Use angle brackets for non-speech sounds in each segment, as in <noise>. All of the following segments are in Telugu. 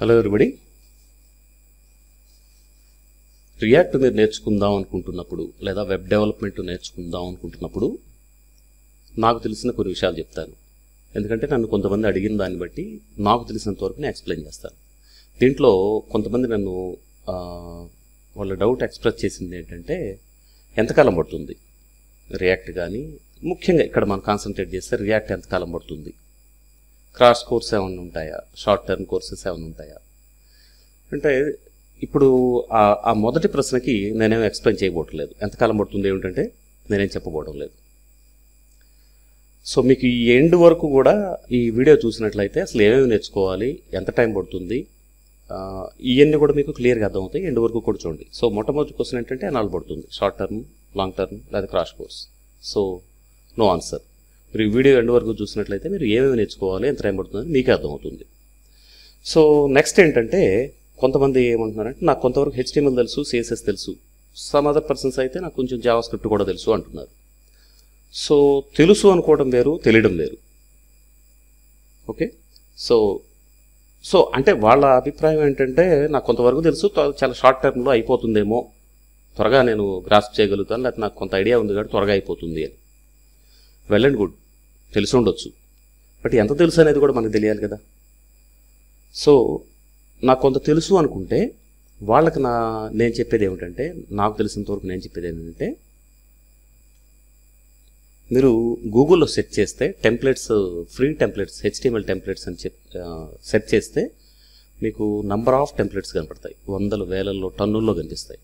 హలో ఎవరిబడి రియాక్ట్ మీరు నేర్చుకుందాం అనుకుంటున్నప్పుడు లేదా వెబ్ డెవలప్మెంట్ నేర్చుకుందాం అనుకుంటున్నప్పుడు నాకు తెలిసిన కొన్ని విషయాలు చెప్తాను ఎందుకంటే నన్ను కొంతమంది అడిగిన దాన్ని బట్టి నాకు తెలిసినంత వరకు నేను ఎక్స్ప్లెయిన్ చేస్తాను దీంట్లో కొంతమంది నన్ను వాళ్ళ డౌట్ ఎక్స్ప్రెస్ చేసింది ఏంటంటే ఎంతకాలం పడుతుంది రియాక్ట్ కానీ ముఖ్యంగా ఇక్కడ మనం కాన్సన్ట్రేట్ చేస్తే రియాక్ట్ ఎంతకాలం పడుతుంది క్రాష్ కోర్స్ ఏమైనా ఉంటాయా షార్ట్ టర్మ్ కోర్సెస్ ఏమైనా ఉంటాయా అంటే ఇప్పుడు ఆ మొదటి ప్రశ్నకి నేనేం ఎక్స్ప్లెయిన్ చేయబోట్లేదు ఎంతకాలం పడుతుంది ఏమిటంటే నేనేం చెప్పబోవడం లేదు సో మీకు ఈ ఎండ్ వరకు కూడా ఈ వీడియో చూసినట్లయితే అసలు ఏమేమి నేర్చుకోవాలి ఎంత టైం పడుతుంది ఇవన్నీ కూడా మీకు క్లియర్గా అర్థమవుతాయి ఎండ్ వరకు కూడా చూడండి సో మొట్టమొదటి క్వశ్చన్ ఏంటంటే ఎనాలు పడుతుంది షార్ట్ టర్మ్ లాంగ్ టర్మ్ లేదా crash course so no answer మీరు వీడియో ఎండ్ వరకు చూసినట్లయితే మీరు ఏమేమి నేర్చుకోవాలి ఎంత టైం పడుతుందని మీకే అర్థమవుతుంది సో నెక్స్ట్ ఏంటంటే కొంతమంది ఏమంటున్నారంటే నాకు కొంతవరకు హెచ్డిఎంఎల్ తెలుసు సిఎస్ఎస్ తెలుసు సమ్ అదర్ పర్సన్స్ అయితే నాకు కొంచెం జావా స్క్రిప్ట్ కూడా తెలుసు అంటున్నారు సో తెలుసు అనుకోవడం వేరు తెలియడం వేరు ఓకే సో సో అంటే వాళ్ళ అభిప్రాయం ఏంటంటే నాకు కొంతవరకు తెలుసు చాలా షార్ట్ టర్మ్లో అయిపోతుందేమో త్వరగా నేను గ్రాస్ప్ చేయగలుగుతాను లేకపోతే నాకు కొంత ఐడియా ఉంది కాబట్టి త్వరగా అయిపోతుంది అని వెల్ అండ్ గుడ్ తెలిసి ఉండొచ్చు బట్ ఎంత తెలుసు అనేది కూడా మనకు తెలియాలి కదా సో నాకు కొంత తెలుసు అనుకుంటే వాళ్ళకి నా నేను చెప్పేది ఏమిటంటే నాకు తెలిసినంతవరకు నేను చెప్పేది ఏమిటంటే మీరు గూగుల్లో సెర్చ్ చేస్తే templates free templates HTML templates అని చెప్ సెర్చ్ చేస్తే మీకు నంబర్ ఆఫ్ టెంప్లెట్స్ కనపడతాయి వందలు వేలల్లో టన్నుల్లో కనిపిస్తాయి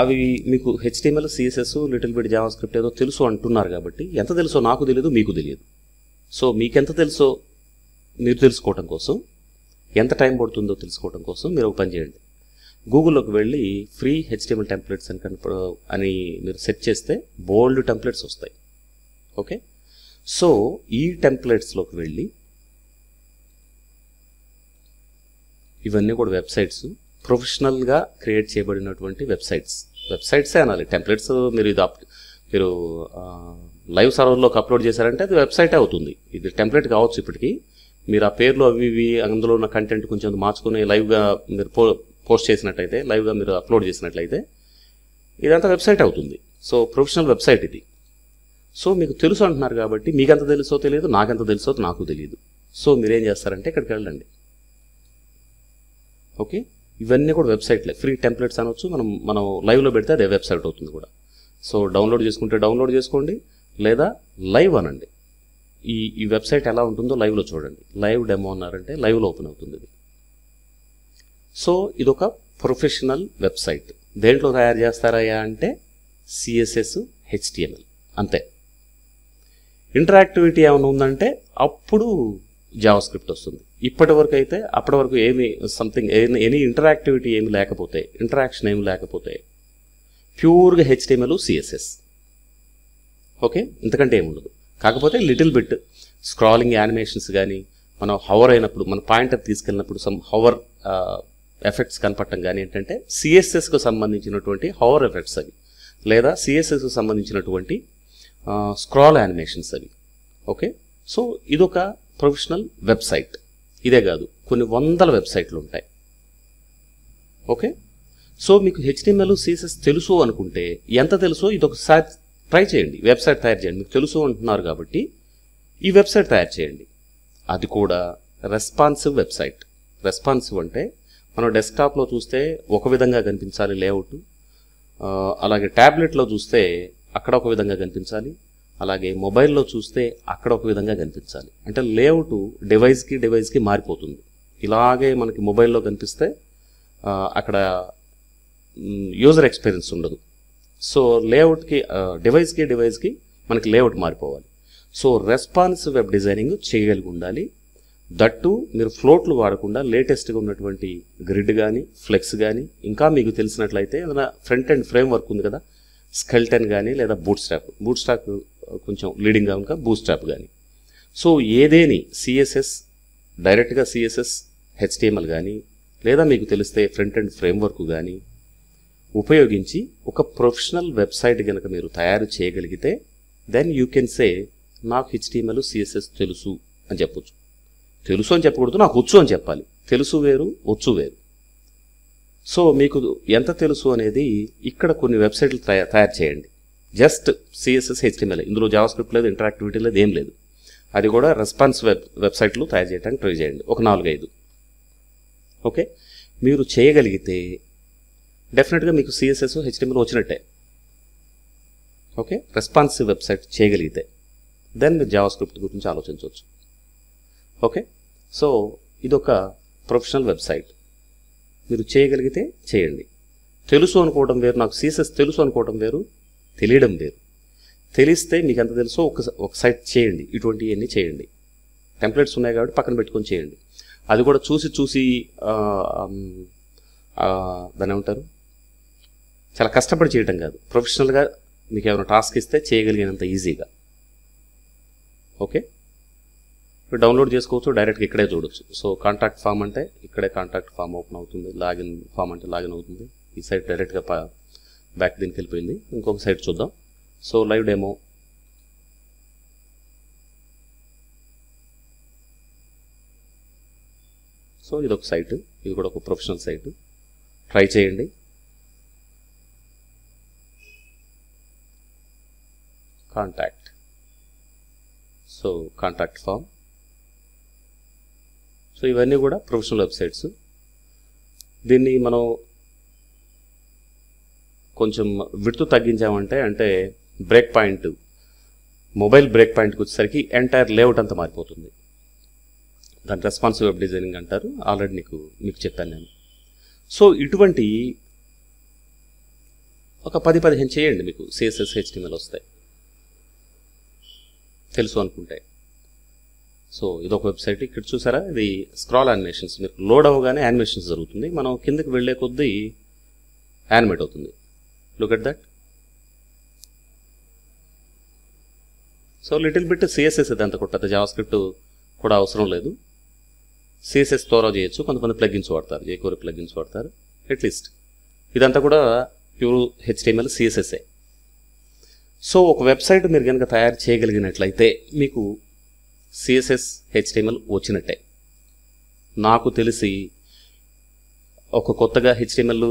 అవి మీకు HTML CSS little bit JavaScript ఏదో తెలుసు అంటున్నారు కాబట్టి ఎంత తెలుసో నాకు తెలియదు మీకు తెలియదు సో మీకెంత తెలుసో మీరు తెలుసుకోవటం కోసం ఎంత టైం పడుతుందో తెలుసుకోవటం కోసం మీరు ఒక పని చేయండి గూగుల్లోకి వెళ్ళి ఫ్రీ హెచ్టిఎంఎల్ టెంప్లెట్స్ అని కనుక అని మీరు సెట్ చేస్తే బోల్డ్ టెంప్లెట్స్ వస్తాయి ఓకే సో ఈ టెంప్లెట్స్లోకి వెళ్ళి ఇవన్నీ కూడా వెబ్సైట్స్ ప్రొఫెషనల్గా క్రియేట్ చేయబడినటువంటి వెబ్సైట్స్ వెబ్సైట్సే అనాలి టెంప్లెట్స్ మీరు ఇది మీరు లైవ్ సర్వర్లోకి అప్లోడ్ చేశారంటే అది వెబ్సైటే అవుతుంది ఇది టెంప్లెట్ కావచ్చు ఇప్పటికీ మీరు ఆ పేర్లు అవి ఇవి అందులో ఉన్న కంటెంట్ కొంచెం మార్చుకుని లైవ్గా మీరు పో పోస్ట్ చేసినట్లయితే లైవ్గా మీరు అప్లోడ్ చేసినట్లయితే ఇదంతా వెబ్సైట్ అవుతుంది సో ప్రొఫెషనల్ వెబ్సైట్ ఇది సో మీకు తెలుసు అంటున్నారు కాబట్టి మీకెంత తెలుసో తెలియదు నాకెంత తెలుసో నాకు తెలియదు సో మీరేం చేస్తారంటే ఇక్కడికి వెళ్ళండి ఓకే ఇవన్నీ కూడా వెబ్సైట్లే ఫ్రీ టెంప్లెట్స్ అనొచ్చు మనం మనం లైవ్లో పెడితే అదే వెబ్సైట్ అవుతుంది కూడా సో డౌన్లోడ్ చేసుకుంటే డౌన్లోడ్ చేసుకోండి లేదా లైవ్ అనండి ఈ ఈ వెబ్సైట్ ఎలా ఉంటుందో లైవ్లో చూడండి లైవ్ డెమో అన్నారంటే లైవ్లో ఓపెన్ అవుతుంది ఇది సో ఇదొక ప్రొఫెషనల్ వెబ్సైట్ దేంట్లో తయారు చేస్తారయ్యా అంటే సిఎస్ఎస్ హెచ్టిఎంఎల్ అంతే ఇంటరాక్టివిటీ ఏమైనా ఉందంటే అప్పుడు స్క్రిప్ట్ వస్తుంది ఇప్పటి వరకు అయితే అప్పటి వరకు ఏమి సంథింగ్ ఎనీ ఇంటరాక్టివిటీ ఏమి లేకపోతే ఇంటరాక్షన్ ఏమి లేకపోతే ప్యూర్గా హెచ్టిఎంఎల్ సిఎస్ఎస్ ఓకే ఇంతకంటే ఉండదు కాకపోతే లిటిల్ బిట్ స్క్రాలింగ్ యానిమేషన్స్ కానీ మనం హవర్ అయినప్పుడు మన పాయింటర్ తీసుకెళ్ళినప్పుడు సమ్ హవర్ ఎఫెక్ట్స్ కనపడటం కానీ ఏంటంటే సిఎస్ఎస్కు సంబంధించినటువంటి హవర్ ఎఫెక్ట్స్ అవి లేదా సిఎస్ఎస్కు సంబంధించినటువంటి స్క్రాల్ యానిమేషన్స్ అవి ఓకే సో ఇదొక ప్రొఫెషనల్ వెబ్సైట్ ఇదే కాదు కొన్ని వందల వెబ్సైట్లు ఉంటాయి ఓకే సో మీకు హెచ్డిఎంఎల్ సీసెస్ తెలుసు అనుకుంటే ఎంత తెలుసో ఇదొకసారి ట్రై చేయండి వెబ్సైట్ తయారు చేయండి మీకు తెలుసు అంటున్నారు కాబట్టి ఈ వెబ్సైట్ తయారు చేయండి అది కూడా రెస్పాన్సివ్ వెబ్సైట్ రెస్పాన్సివ్ అంటే మనం డెస్క్టాప్లో చూస్తే ఒక విధంగా కనిపించాలి లేఅవుట్ అలాగే ట్యాబ్లెట్లో చూస్తే అక్కడ ఒక విధంగా కనిపించాలి అలాగే మొబైల్లో చూస్తే అక్కడ ఒక విధంగా కనిపించాలి అంటే లేఅవుట్ డివైస్కి డివైస్కి మారిపోతుంది ఇలాగే మనకి మొబైల్లో కనిపిస్తే అక్కడ యూజర్ ఎక్స్పీరియన్స్ ఉండదు సో లేఅవుట్కి డివైస్కి డివైస్కి మనకి లేఅవుట్ మారిపోవాలి సో రెస్పాన్స్ వెబ్ డిజైనింగ్ చేయగలిగి ఉండాలి దట్టు మీరు ఫ్లోట్లు వాడకుండా లేటెస్ట్గా ఉన్నటువంటి గ్రిడ్ కానీ ఫ్లెక్స్ కానీ ఇంకా మీకు తెలిసినట్లయితే ఏదైనా ఫ్రంట్ అండ్ ఫ్రేమ్ వర్క్ ఉంది కదా స్కెల్టన్ కానీ లేదా బూట్ స్ట్రాప్ బూట్ స్ట్రాప్ కొంచెం లీడింగ్ కనుక బూట్ స్ట్రాప్ కానీ సో ఏదేని సిఎస్ఎస్ డైరెక్ట్గా సిఎస్ఎస్ హెచ్టిఎంఎల్ కానీ లేదా మీకు తెలిస్తే ఫ్రంట్ అండ్ ఫ్రేమ్వర్క్ కానీ ఉపయోగించి ఒక ప్రొఫెషనల్ వెబ్సైట్ కనుక మీరు తయారు చేయగలిగితే దెన్ యూ కెన్ సే నాకు హెచ్టిఎంఎల్ సిఎస్ఎస్ తెలుసు అని చెప్పొచ్చు తెలుసు అని చెప్పకూడదు నాకు వచ్చు అని చెప్పాలి తెలుసు వేరు వచ్చు వేరు సో మీకు ఎంత తెలుసు అనేది ఇక్కడ కొన్ని వెబ్సైట్లు తయారు చేయండి జస్ట్ సిఎస్ఎస్ హెచ్టిఎంఎల్ ఇందులో జావాస్క్రిప్ట్ లేదు ఇంటరాక్టివిటీ లేదు ఏం లేదు అది కూడా రెస్పాన్స్ వెబ్ వెబ్సైట్లు తయారు చేయడానికి ట్రై చేయండి ఒక నాలుగైదు ఓకే మీరు చేయగలిగితే డెఫినెట్గా మీకు సిఎస్ఎస్ హెచ్టిఎంఎల్ వచ్చినట్టే ఓకే రెస్పాన్సివ్ వెబ్సైట్ చేయగలిగితే దెన్ మీరు జావాస్క్రిప్ట్ గురించి ఆలోచించవచ్చు ఓకే సో ఇదొక ప్రొఫెషనల్ వెబ్సైట్ మీరు చేయగలిగితే చేయండి తెలుసు అనుకోవడం వేరు నాకు సీసెస్ తెలుసు అనుకోవడం వేరు తెలియడం వేరు తెలిస్తే మీకు ఎంత తెలుసో ఒక ఒక సైట్ చేయండి ఇటువంటివన్నీ చేయండి టెంప్లెట్స్ ఉన్నాయి కాబట్టి పక్కన పెట్టుకొని చేయండి అది కూడా చూసి చూసి దాని ఏమంటారు చాలా కష్టపడి చేయడం కాదు ప్రొఫెషనల్గా మీకు ఏమైనా టాస్క్ ఇస్తే చేయగలిగినంత ఈజీగా ఓకే డౌన్లోడ్ చేసుకోవచ్చు డైరెక్ట్గా ఇక్కడే చూడొచ్చు సో కాంటాక్ట్ ఫామ్ అంటే ఇక్కడే కాంటాక్ట్ ఫామ్ ఓపెన్ అవుతుంది లాగిన్ ఫామ్ అంటే లాగిన్ అవుతుంది ఈ సైట్ డైరెక్ట్గా బ్యాక్ దీనికి వెళ్ళిపోయింది ఇంకొక సైట్ చూద్దాం సో లైవ్ డెమో సో ఇది ఒక సైట్ ఇది కూడా ఒక ప్రొఫెషనల్ సైట్ ట్రై చేయండి contact so contact form so ఇవన్నీ కూడా ప్రొఫెషనల్ వెబ్సైట్స్ దీన్ని మనం కొంచెం విడుతు తగ్గించామంటే అంటే బ్రేక్ పాయింట్ మొబైల్ బ్రేక్ పాయింట్కి వచ్చేసరికి ఎంటైర్ లేఅవుట్ అంతా మారిపోతుంది దాని రెస్పాన్సివ్ వెబ్ డిజైనింగ్ అంటారు ఆల్రెడీ నీకు మీకు చెప్పాను నేను సో ఇటువంటి ఒక పది పదిహేను చేయండి మీకు సిఎస్ఎస్ హెచ్టిఎంఎల్ వస్తాయి తెలుసు అనుకుంటే సో ఇది ఒక వెబ్సైట్ ఇక్కడ చూసారా ఇది స్క్రాల్ యానిమేషన్స్ మీరు లోడ్ అవ్వగానే యానిమేషన్స్ జరుగుతుంది మనం కిందకి వెళ్ళే కొద్దీ యానిమేట్ అవుతుంది look at that so little bit CSS ఇది అంత కొట్ట జావాస్క్రిప్ట్ కూడా అవసరం లేదు సిఎస్ఎస్ త్వరగా చేయొచ్చు కొంతమంది ప్లగ్గిన్స్ వాడతారు ఏకోరి ప్లగ్గిన్స్ వాడతారు అట్లీస్ట్ ఇదంతా కూడా ప్యూర్ హెచ్టిఎంఎల్ సిఎస్ఎస్ఏ సో ఒక వెబ్సైట్ మీరు కనుక తయారు చేయగలిగినట్లయితే మీకు సిఎస్ఎస్ హెచ్టిఎంఎల్ వచ్చినట్టే నాకు తెలిసి ఒక కొత్తగా హెచ్టిఎంఎల్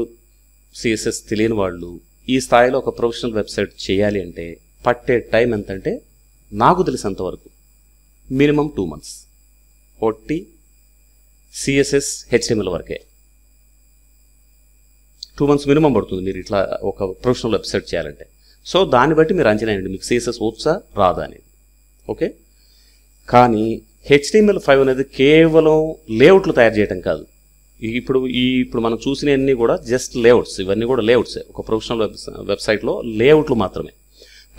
సిఎస్ఎస్ తెలియని వాళ్ళు ఈ స్థాయిలో ఒక ప్రొఫెషనల్ వెబ్సైట్ చేయాలి అంటే పట్టే టైం ఎంతంటే నాకు తెలిసినంతవరకు మినిమం టూ మంత్స్ ఒట్టి సిఎస్ఎస్ హెచ్డిఎంఎల్ వరకే టూ మంత్స్ మినిమం పడుతుంది మీరు ఇట్లా ఒక ప్రొఫెషనల్ వెబ్సైట్ చేయాలంటే సో దాన్ని బట్టి మీరు అంచనా అండి మీకు సిఎస్ఎస్ వచ్చా రాదా అనేది ఓకే కానీ హెచ్డిఎంఎల్ ఫైవ్ అనేది కేవలం లేఅవుట్లు తయారు చేయడం కాదు ఇప్పుడు ఈ ఇప్పుడు మనం చూసినవన్నీ కూడా జస్ట్ లేఅవుట్స్ ఇవన్నీ కూడా లేఅవుట్స్ ఒక ప్రొఫెషనల్ వెబ్ వెబ్సైట్లో లేఅవుట్లు మాత్రమే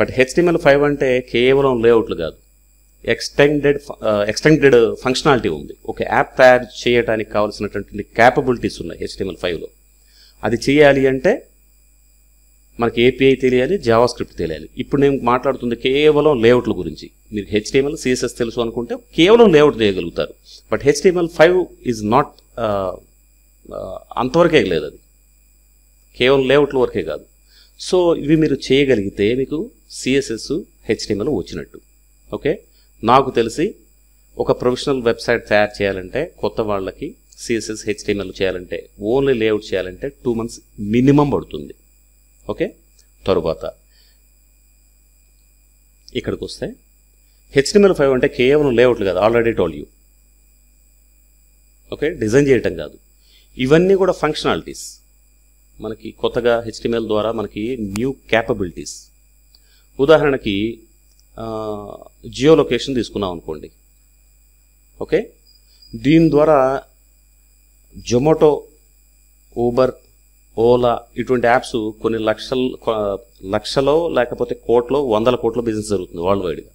బట్ హెచ్డిఎంఎల్ ఫైవ్ అంటే కేవలం లేఅవుట్లు కాదు ఎక్స్టెండెడ్ ఎక్స్టెండెడ్ ఫంక్షనాలిటీ ఉంది ఒక యాప్ తయారు చేయడానికి కావాల్సినటువంటి క్యాపబిలిటీస్ ఉన్నాయి హెచ్డిఎంఎల్ ఫైవ్లో అది చేయాలి అంటే మనకి ఏపీఐ తెలియాలి జావా స్క్రిప్ట్ తెలియాలి ఇప్పుడు నేను మాట్లాడుతుంది కేవలం లేఅవుట్ల గురించి మీరు హెచ్డిఎంఎల్ సిఎస్ఎస్ తెలుసు అనుకుంటే కేవలం లేఅవుట్ చేయగలుగుతారు but HTML five is not అంతవరకే లేదు అది కేవలం లేఅవుట్ల వరకే కాదు సో ఇవి మీరు చేయగలిగితే మీకు సిఎస్ఎస్ హెచ్డిఎంఎల్ వచ్చినట్టు ఓకే నాకు తెలిసి ఒక ప్రొఫెషనల్ వెబ్సైట్ తయారు చేయాలంటే కొత్త వాళ్ళకి సిఎస్ఎస్ హెచ్డిఎంఎల్ చేయాలంటే ఓన్లీ లేఅవుట్ చేయాలంటే టూ మంత్స్ మినిమం పడుతుంది ఓకే తరువాత ఇక్కడికి వస్తే హెచ్డిఎంఎల్ ఫైవ్ అంటే కేవలం లేఅవుట్లు కాదు already told you okay design చేయటం కాదు ఇవన్నీ కూడా ఫంక్షనాలిటీస్ మనకి కొత్తగా హెచ్డిఎంఎల్ ద్వారా మనకి న్యూ క్యాపబిలిటీస్ ఉదాహరణకి జియో లొకేషన్ తీసుకున్నాం అనుకోండి ఓకే దీని ద్వారా జొమాటో ఊబర్ ఓలా ఇటువంటి యాప్స్ కొన్ని లక్షల లక్షలో లేకపోతే కోట్లో వందల కోట్ల బిజినెస్ జరుగుతుంది వరల్డ్ వైడ్గా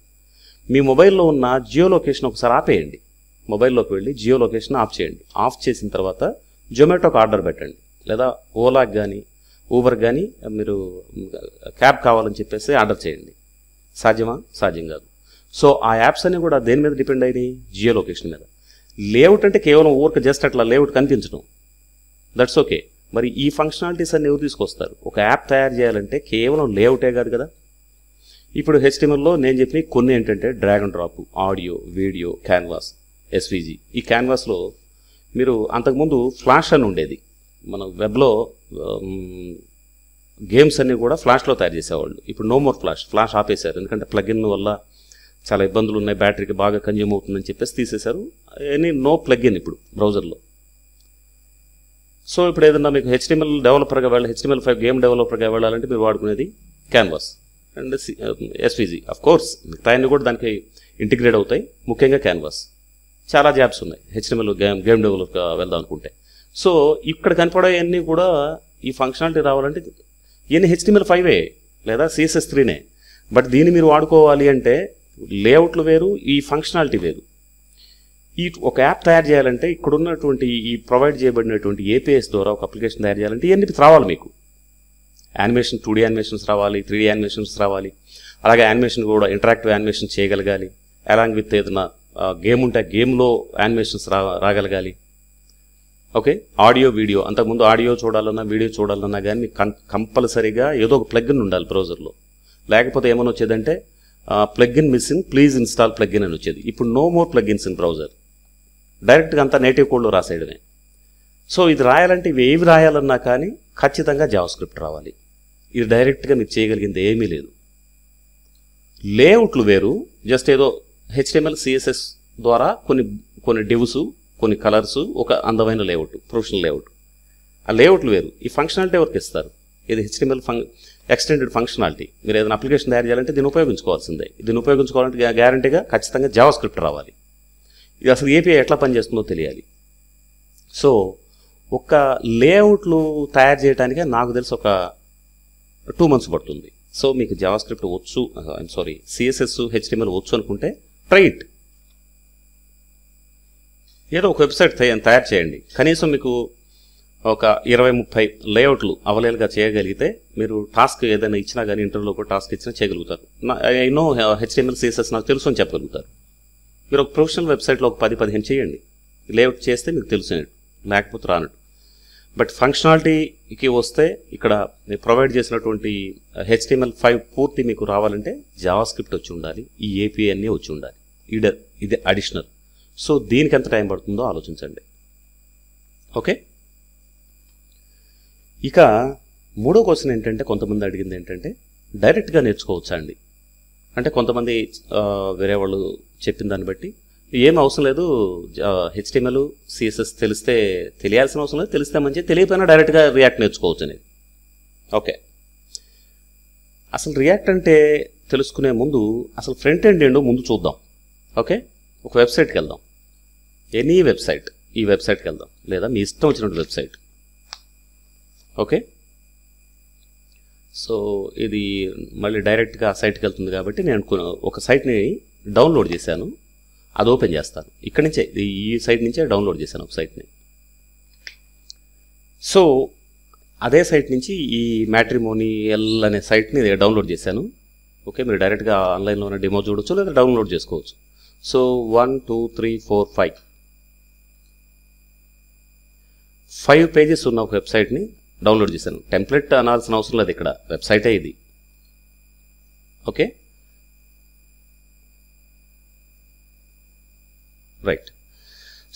మీ మొబైల్లో ఉన్న జియో లొకేషన్ ఒకసారి ఆపేయండి మొబైల్లోకి వెళ్ళి జియో లొకేషన్ ఆఫ్ చేయండి ఆఫ్ చేసిన తర్వాత జొమాటోకి ఆర్డర్ పెట్టండి లేదా ఓలాకి కానీ ఊబర్ కానీ మీరు క్యాబ్ కావాలని చెప్పేసి ఆర్డర్ చేయండి సాధ్యమా సాధ్యం కాదు సో ఆ యాప్స్ అన్నీ కూడా దేని మీద డిపెండ్ అయినాయి జియో లొకేషన్ మీద లేఅవుట్ అంటే కేవలం ఊరికి జస్ట్ అట్లా లేఅవుట్ కనిపించడం దట్స్ ఓకే మరి ఈ ఫంక్షనాలిటీస్ అన్ని ఎవరు తీసుకొస్తారు ఒక యాప్ తయారు చేయాలంటే కేవలం లేఅవుటే కాదు కదా ఇప్పుడు హెచ్టిఎంఎల్లో నేను చెప్పిన కొన్ని ఏంటంటే drag and drop audio video canvas SVG ఈ క్యాన్వాస్లో మీరు అంతకుముందు ఫ్లాష్ అని ఉండేది మన వెబ్లో గేమ్స్ అన్నీ కూడా ఫ్లాష్లో తయారు చేసేవాళ్ళు ఇప్పుడు నో మోర్ ఫ్లాష్ ఫ్లాష్ ఆపేశారు ఎందుకంటే ప్లగిన్ వల్ల చాలా ఇబ్బందులు ఉన్నాయి బ్యాటరీకి బాగా కన్జ్యూమ్ అవుతుందని చెప్పేసి తీసేశారు ఎనీ నో ప్లగిన్ ఇప్పుడు బ్రౌజర్లో సో ఇప్పుడు ఏదన్నా మీకు హెచ్డిఎంఎల్ డెవలపర్గా వెళ్ళాలి హెచ్డిఎంఎల్ ఫైవ్ గేమ్ డెవలపర్గా వెళ్ళాలంటే మీరు వాడుకునేది canvas and SVG of course మిగతాయన్ని కూడా దానికి ఇంటిగ్రేట్ అవుతాయి ముఖ్యంగా క్యాన్వాస్ చాలా జాబ్స్ ఉన్నాయి హెచ్ఎంఎల్ గేమ్ గేమ్ డెవలప్ వెళ్దాం అనుకుంటే సో ఇక్కడ కనపడేవన్నీ కూడా ఈ ఫంక్షనాలిటీ రావాలంటే ఇవన్నీ హెచ్డిఎంఎల్ ఫైవే లేదా సిఎస్ఎస్ త్రీనే బట్ దీన్ని మీరు వాడుకోవాలి అంటే లేఅవుట్లు వేరు ఈ ఫంక్షనాలిటీ వేరు ఈ ఒక యాప్ తయారు చేయాలంటే ఇక్కడున్నటువంటి ఈ ప్రొవైడ్ చేయబడినటువంటి ఏపీఎస్ ద్వారా ఒక అప్లికేషన్ తయారు చేయాలంటే ఇవన్నీ రావాలి మీకు యానిమేషన్ టూ డీ యానిమేషన్స్ రావాలి త్రీ డీ యానిమేషన్స్ రావాలి అలాగే యానిమేషన్ కూడా ఇంటరాక్టివ్ యానిమేషన్ చేయగలగాలి అలాంగ్ విత్ ఏదైనా గేమ్ ఉంటే గేమ్లో యానిమేషన్స్ రా రాగలగాలి ఓకే ఆడియో వీడియో అంతకుముందు ఆడియో చూడాలన్నా వీడియో చూడాలన్నా కానీ కం కంపల్సరీగా ఏదో ఒక ప్లగ్గిన్ ఉండాలి బ్రౌజర్లో లేకపోతే ఏమైనా వచ్చేదంటే plugin missing please install plugin అని వచ్చేది ఇప్పుడు no more plugins in browser డైరెక్ట్గా అంతా నేటివ్ కోడ్లో రాసేయడమే సో ఇది రాయాలంటే ఇవి ఏవి రాయాలన్నా కానీ ఖచ్చితంగా జావా స్క్రిప్ట్ రావాలి ఇది డైరెక్ట్గా నీకు చేయగలిగింది ఏమీ లేదు లేఅవుట్లు వేరు జస్ట్ ఏదో హెచ్డిఎంఎల్ సిఎస్ఎస్ ద్వారా కొన్ని కొన్ని డివ్స్ కొన్ని కలర్స్ ఒక అందమైన లేఅవుట్ ప్రొఫెషనల్ లేఅవుట్ ఆ లేఅవుట్లు వేరు ఈ ఫంక్షనాలిటీ ఎవరికి ఇస్తారు ఇది హెచ్డిఎంఎల్ ఫంక్ ఎక్స్టెండెడ్ ఫంక్షనాలిటీ మీరు ఏదైనా అప్లికేషన్ తయారు చేయాలంటే దీన్ని ఉపయోగించుకోవాల్సిందే దీన్ని ఉపయోగించుకోవాలంటే గ్యారంటీగా ఖచ్చితంగా జావా స్క్రిప్ట్ రావాలి ఇది అసలు ఏపీఐ ఎట్లా పనిచేస్తుందో తెలియాలి సో ఒక లేఅవుట్లు తయారు చేయడానికే నాకు తెలిసి ఒక టూ మంత్స్ పడుతుంది సో మీకు జావా స్క్రిప్ట్ వచ్చు ఐఎమ్ సారీ సిఎస్ఎస్ హెచ్టిఎంఎల్ వచ్చు అనుకుంటే ట్రైట్ ఏదో ఒక వెబ్సైట్ తయారు చేయండి కనీసం మీకు ఒక ఇరవై ముప్పై లేఅవుట్లు అవలేలుగా చేయగలిగితే మీరు టాస్క్ ఏదైనా ఇచ్చినా కానీ ఇంటర్వ్యూలో కూడా టాస్క్ ఇచ్చినా చేయగలుగుతారు ఐ నో హెచ్డిఎంఎల్ సిఎస్ఎస్ నాకు తెలుసు అని చెప్పగలుగుతారు మీరు ఒక ప్రొఫెషనల్ వెబ్సైట్లో ఒక పది పదిహేను చేయండి లేఅవుట్ చేస్తే మీకు తెలుసు లేకపోతే రానట్టు బట్ ఫంక్షనాలిటీకి వస్తే ఇక్కడ ప్రొవైడ్ చేసినటువంటి హెచ్టిఎంఎల్ uh, ఫైవ్ పూర్తి మీకు రావాలంటే జావాస్క్రిప్ట్ వచ్చి ఉండాలి ఈ ఏపీఐ అన్నీ వచ్చి ఉండాలి ఈడర్ ఇది అడిషనల్ సో దీనికి ఎంత టైం పడుతుందో ఆలోచించండి ఓకే ఇక మూడో క్వశ్చన్ ఏంటంటే కొంతమంది అడిగింది ఏంటంటే డైరెక్ట్గా నేర్చుకోవచ్చా అండి అంటే కొంతమంది uh, వేరే వాళ్ళు చెప్పిన దాన్ని బట్టి ఏం అవసరం లేదు హెచ్టిఎంఎల్ సిఎస్ఎస్ తెలిస్తే తెలియాల్సిన అవసరం లేదు తెలిస్తే మంచి తెలియకపోయినా డైరెక్ట్గా రియాక్ట్ నేర్చుకోవచ్చు అనేది ఓకే అసలు రియాక్ట్ అంటే తెలుసుకునే ముందు అసలు ఫ్రంట్ ఎండ్ ఏంటో ముందు చూద్దాం ఓకే ఒక వెబ్సైట్కి వెళ్దాం ఎనీ వెబ్సైట్ ఈ వెబ్సైట్కి వెళ్దాం లేదా మీ ఇష్టం వచ్చినటువంటి వెబ్సైట్ ఓకే సో ఇది మళ్ళీ డైరెక్ట్గా ఆ సైట్కి వెళ్తుంది కాబట్టి నేను ఒక సైట్ని డౌన్లోడ్ చేశాను అది ఓపెన్ చేస్తాను ఇక్కడి నుంచే ఈ సైట్ నుంచే డౌన్లోడ్ చేశాను ఒక సైట్ని సో అదే సైట్ నుంచి ఈ మ్యాట్రిమోనియల్ అనే సైట్ని డౌన్లోడ్ చేశాను ఓకే మీరు డైరెక్ట్గా ఆన్లైన్లో ఉన్న డెమో చూడొచ్చు లేదా డౌన్లోడ్ చేసుకోవచ్చు so one two three four five five pages ఉన్న ఒక వెబ్సైట్ని డౌన్లోడ్ చేశాను టెంప్లెట్ అనాల్సిన అవసరం లేదు ఇక్కడ వెబ్సైటే ఇది ఓకే రైట్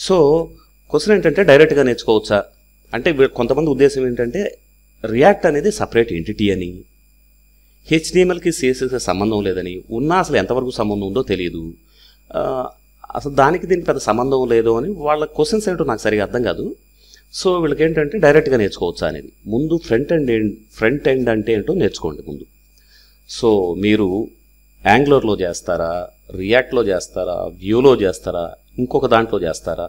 సో క్వశ్చన్ ఏంటంటే డైరెక్ట్గా నేర్చుకోవచ్చా అంటే కొంతమంది ఉద్దేశం ఏంటంటే రియాక్ట్ అనేది సపరేట్ ఎంటిటీ అని హెచ్డిఎంఎల్కి సిఎస్ఎస్ సంబంధం లేదని ఉన్నా అసలు ఎంతవరకు సంబంధం ఉందో తెలియదు అసలు దానికి దీనికి పెద్ద సంబంధం లేదు అని వాళ్ళ క్వశ్చన్స్ ఏంటో నాకు సరిగా అర్థం కాదు సో వీళ్ళకి ఏంటంటే డైరెక్ట్గా నేర్చుకోవచ్చా అనేది ముందు ఫ్రంట్ ఎండ్ ఫ్రంట్ ఎండ్ అంటే ఏంటో నేర్చుకోండి ముందు సో మీరు యాంగ్లోర్లో చేస్తారా రియాక్ట్లో చేస్తారా వ్యూలో చేస్తారా ఇంకొక దాంట్లో చేస్తారా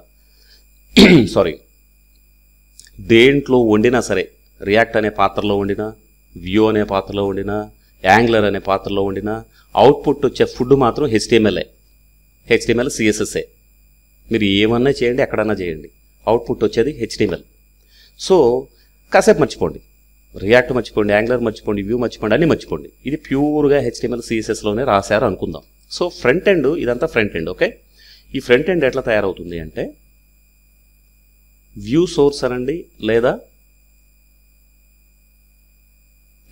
సారీ <clears throat> దేంట్లో వండినా సరే రియాక్ట్ అనే పాత్రలో వండినా వ్యూ అనే పాత్రలో వండినా యాంగ్లర్ అనే పాత్రలో వండినా అవుట్పుట్ వచ్చే ఫుడ్ మాత్రం హెచ్డిఎంఎల్ఏ హెచ్డిఎంఎల్ సిఎస్ఎస్ఏ మీరు ఏమన్నా చేయండి ఎక్కడన్నా చేయండి అవుట్పుట్ వచ్చేది హెచ్డిఎంఎల్ సో కాసేపు మర్చిపోండి రియాక్ట్ మర్చిపోండి యాంగ్లర్ మర్చిపోండి వ్యూ మర్చిపోండి అన్నీ మర్చిపోండి ఇది ప్యూర్గా హెచ్డిఎంఎల్ సిఎస్ఎస్లోనే రాశారు అనుకుందాం సో ఫ్రంట్ ఎండ్ ఇదంతా ఫ్రంట్ ఎండ్ ఓకే ఈ ఫ్రంట్ ఎండ్ ఎట్లా తయారవుతుంది అంటే వ్యూ సోర్స్ అనండి లేదా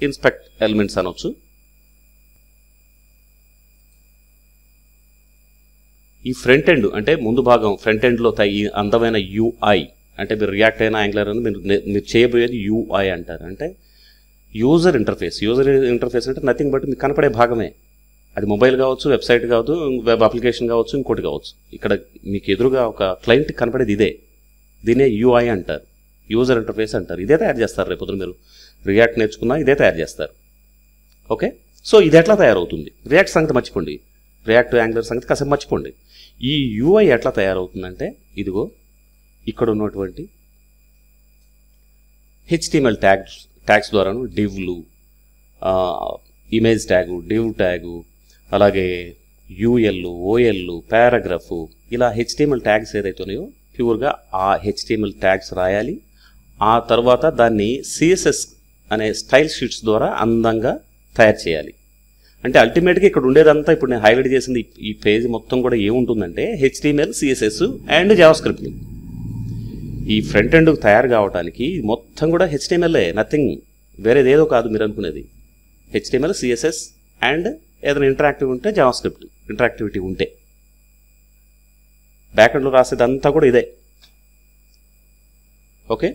ఇన్స్పెక్ట్ ఎలిమెంట్స్ అనొచ్చు ఈ ఫ్రంట్ ఎండ్ అంటే ముందు భాగం ఫ్రంట్ ఎండ్లో ఈ అందమైన యూఐ అంటే మీరు రియాక్ట్ అయిన యాంగ్లర్ అని మీరు మీరు చేయబోయేది యూఐ అంటారు అంటే యూజర్ ఇంటర్ఫేస్ యూజర్ ఇంటర్ఫేస్ అంటే నథింగ్ బట్ మీకు కనపడే భాగమే అది మొబైల్ కావచ్చు వెబ్సైట్ కావచ్చు వెబ్ అప్లికేషన్ కావచ్చు ఇంకోటి కావచ్చు ఇక్కడ మీకు ఎదురుగా ఒక క్లయింట్ కనపడేది ఇదే దీనే యూఐ అంటారు యూజర్ ఇంటర్ఫేస్ అంటారు ఇదే తయారు చేస్తారు రేపు మీరు రియాక్ట్ నేర్చుకున్నా ఇదే తయారు చేస్తారు ఓకే సో ఇది ఎట్లా తయారవుతుంది రియాక్ట్ సంగతి మర్చిపోండి రియాక్ట్ యాంగులర్ సంగతి కాసేపు మర్చిపోండి ఈ యూఐ ఎట్లా తయారవుతుందంటే ఇదిగో ఇక్కడ ఉన్నటువంటి హెచ్టిఎంఎల్ ట్యాగ్స్ ట్యాగ్స్ ద్వారాను డివ్లు ఇమేజ్ ట్యాగు డివ్ ట్యాగు అలాగే యూఎల్ ఓఎల్ పారాగ్రాఫ్ ఇలా హెచ్టిఎంఎల్ ట్యాగ్స్ ఏదైతే ఉన్నాయో ప్యూర్గా ఆ హెచ్టిఎంఎల్ ట్యాగ్స్ రాయాలి ఆ తర్వాత దాన్ని సిఎస్ఎస్ అనే స్టైల్ షీట్స్ ద్వారా అందంగా తయారు చేయాలి అంటే అల్టిమేట్గా ఇక్కడ ఉండేదంతా ఇప్పుడు నేను హైలైట్ చేసింది ఈ పేజ్ మొత్తం కూడా ఏముంటుందంటే హెచ్టిఎంఎల్ సిఎస్ఎస్ అండ్ జావాస్క్రిప్ట్ ఈ ఫ్రంట్ ఎండ్ తయారు కావడానికి మొత్తం కూడా హెచ్టిఎంఎల్ఏ నథింగ్ వేరేదేదో కాదు మీరు అనుకునేది హెచ్టిఎంఎల్ సిఎస్ఎస్ అండ్ ఏదైనా ఇంటరాక్టివ్ ఉంటే జావాస్క్రిప్ట్ స్క్రిప్ట్ ఇంటరాక్టివిటీ ఉంటే బ్యాకెండ్లో రాసేదంతా కూడా ఇదే ఓకే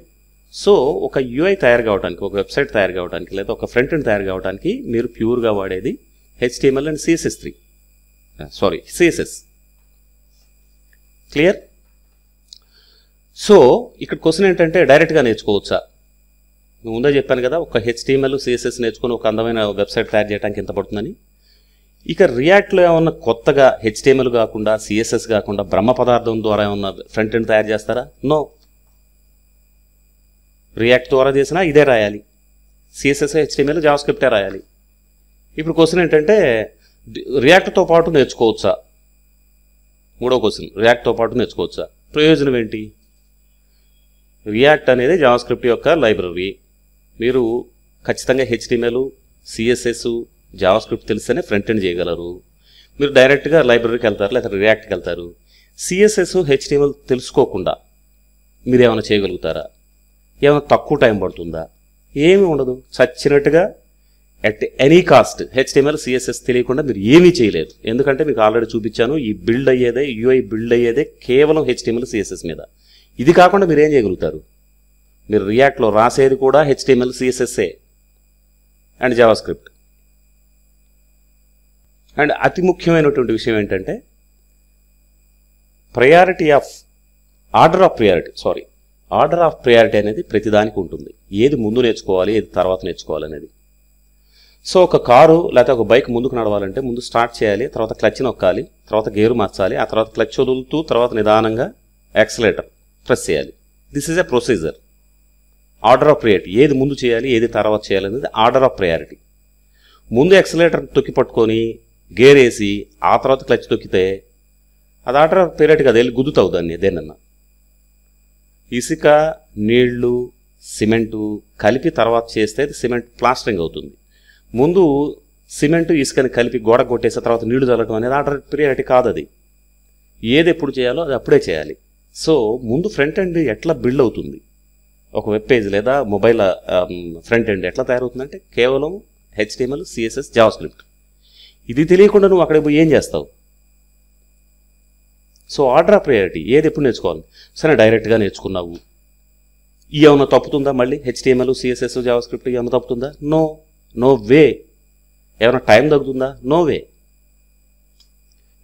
సో ఒక యూఐ తయారు కావడానికి ఒక వెబ్సైట్ తయారు కావడానికి లేదా ఒక ఫ్రంట్ ఎండ్ తయారు కావడానికి మీరు ప్యూర్గా వాడేది HTML and CSS three sorry CSS clear so ఇక్కడ క్వశ్చన్ ఏంటంటే డైరెక్ట్గా నేర్చుకోవచ్చా ముందే చెప్పాను కదా ఒక హెచ్టిఎంఎల్ సిఎస్ఎస్ నేర్చుకుని ఒక అందమైన వెబ్సైట్ తయారు చేయడానికి ఎంత పడుతుందని ఇక రియాక్ట్లో ఏమన్నా కొత్తగా హెచ్టిఎంఎల్ కాకుండా సిఎస్ఎస్ కాకుండా బ్రహ్మ పదార్థం ద్వారా ఏమన్నా ఫ్రంట్ ఎండ్ తయారు చేస్తారా నో రియాక్ట్ ద్వారా చేసినా ఇదే రాయాలి సిఎస్ఎస్ హెచ్టిఎంఎల్ జావాస్క్రిప్టే రాయాలి ఇప్పుడు క్వశ్చన్ ఏంటంటే రియాక్ట్తో పాటు నేర్చుకోవచ్చా మూడో క్వశ్చన్ రియాక్ట్తో పాటు నేర్చుకోవచ్చా ప్రయోజనం ఏంటి రియాక్ట్ అనేది జావాస్క్రిప్ట్ యొక్క లైబ్రరీ మీరు ఖచ్చితంగా హెచ్టిఎంఎల్ సిఎస్ఎస్ జావా స్క్రిప్ట్ తెలిస్తేనే ఫ్రంట్ ఎండ్ చేయగలరు మీరు డైరెక్ట్గా లైబ్రరీకి వెళ్తారు లేదా రియాక్ట్కి వెళ్తారు సిఎస్ఎస్ హెచ్డిఎంఎల్ తెలుసుకోకుండా మీరు ఏమైనా చేయగలుగుతారా ఏమైనా తక్కువ టైం పడుతుందా ఏమీ ఉండదు చచ్చినట్టుగా at any cost HTML CSS తెలియకుండా మీరు ఏమీ చేయలేదు ఎందుకంటే మీకు ఆల్రెడీ చూపించాను ఈ బిల్డ్ అయ్యేదే యూఐ బిల్డ్ అయ్యేదే కేవలం హెచ్డిఎంఎల్ సిఎస్ఎస్ మీద ఇది కాకుండా మీరు ఏం చేయగలుగుతారు మీరు రియాక్ట్లో రాసేది కూడా HTML CSS and script and అతి ముఖ్యమైనటువంటి విషయం ఏంటంటే priority of order of priority sorry order of priority అనేది ప్రతిదానికి ఉంటుంది ఏది ముందు నేర్చుకోవాలి ఏది తర్వాత నేర్చుకోవాలి అనేది సో ఒక కారు లేకపోతే ఒక బైక్ ముందుకు నడవాలంటే ముందు స్టార్ట్ చేయాలి తర్వాత క్లచ్ నొక్కాలి తర్వాత గేరు మార్చాలి ఆ తర్వాత క్లచ్ వదులుతూ తర్వాత నిదానంగా యాక్సిలేటర్ ప్రెస్ చేయాలి this is a procedure order of priority ఏది ముందు చేయాలి ఏది తర్వాత చేయాలి అనేది ఆర్డర్ ఆఫ్ ప్రయారిటీ ముందు యాక్సిలేటర్ తొక్కి పట్టుకొని గేర్ వేసి ఆ తర్వాత క్లచ్ తొక్కితే అది ఆట పేరేట్ కదా వెళ్ళి గుద్దుతావు దాన్ని దేనన్నా ఇసుక నీళ్లు సిమెంటు కలిపి తర్వాత చేస్తే సిమెంట్ ప్లాస్టరింగ్ అవుతుంది ముందు సిమెంట్ ఇసుకని కలిపి గోడ కొట్టేసి తర్వాత నీళ్లు చల్లటం అనేది ఆర్డర్ ప్రియారిటీ కాదు అది ఏది ఎప్పుడు చేయాలో అది అప్పుడే చేయాలి సో ముందు ఫ్రంట్ ఎండ్ ఎట్లా బిల్డ్ అవుతుంది ఒక వెబ్ పేజ్ లేదా మొబైల్ ఫ్రంట్ ఎండ్ ఎట్లా తయారవుతుందంటే కేవలం హెచ్డిఎంఎల్ సిఎస్ఎస్ జావా స్క్రిప్ట్ ఇది తెలియకుండా నువ్వు అక్కడికి పోయి ఏం చేస్తావు సో ఆర్డర్ ఆఫ్ ప్రయారిటీ ఏది ఎప్పుడు నేర్చుకోవాలి సరే డైరెక్ట్గా నేర్చుకున్నావు ఏమైనా తప్పుతుందా మళ్ళీ హెచ్డిఎంఎల్ సిఎస్ఎస్ జావాస్క్రిప్ట్ ఏమైనా తప్పుతుందా నో నో వే ఏమైనా టైం తగ్గుతుందా నో వే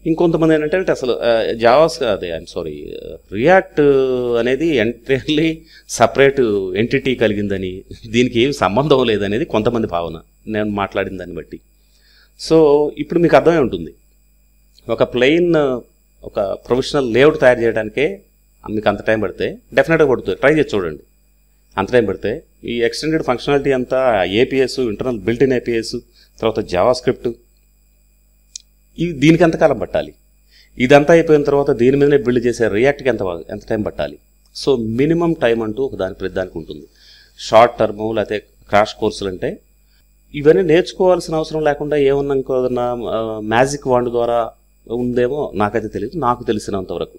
ఇంకొంతమంది ఏంటంటే అసలు జావాస్ అదే ఐఎమ్ సారీ రియాక్ట్ అనేది ఎంటైర్లీ సపరేట్ ఎంటిటీ కలిగిందని దీనికి ఏమి సంబంధం లేదనేది కొంతమంది భావన నేను మాట్లాడిన దాన్ని బట్టి సో ఇప్పుడు మీకు అర్థమై ఉంటుంది ఒక ప్లెయిన్ ఒక ప్రొఫెషనల్ లేఅవుట్ తయారు చేయడానికే మీకు అంత టైం పడితే డెఫినెట్గా పడుతుంది ట్రై చేసి చూడండి అంత టైం పడితే ఈ ఎక్స్టెండెడ్ ఫంక్షనాలిటీ అంతా APIs internal built in APIs తర్వాత జావా స్క్రిప్ట్ ఇవి దీనికి ఎంతకాలం పట్టాలి ఇదంతా అయిపోయిన తర్వాత దీని మీదనే బిల్డ్ చేసే రియాక్ట్కి ఎంత ఎంత టైం పట్టాలి సో మినిమం టైం అంటూ ఒక దాని ప్రతి దానికి ఉంటుంది షార్ట్ టర్మ్ లేకపోతే క్రాష్ కోర్సులు అంటే ఇవన్నీ నేర్చుకోవాల్సిన అవసరం లేకుండా ఏమన్నా ఇంకోదన్నా మ్యాజిక్ వాండ్ ద్వారా ఉందేమో నాకైతే తెలియదు నాకు తెలిసినంత వరకు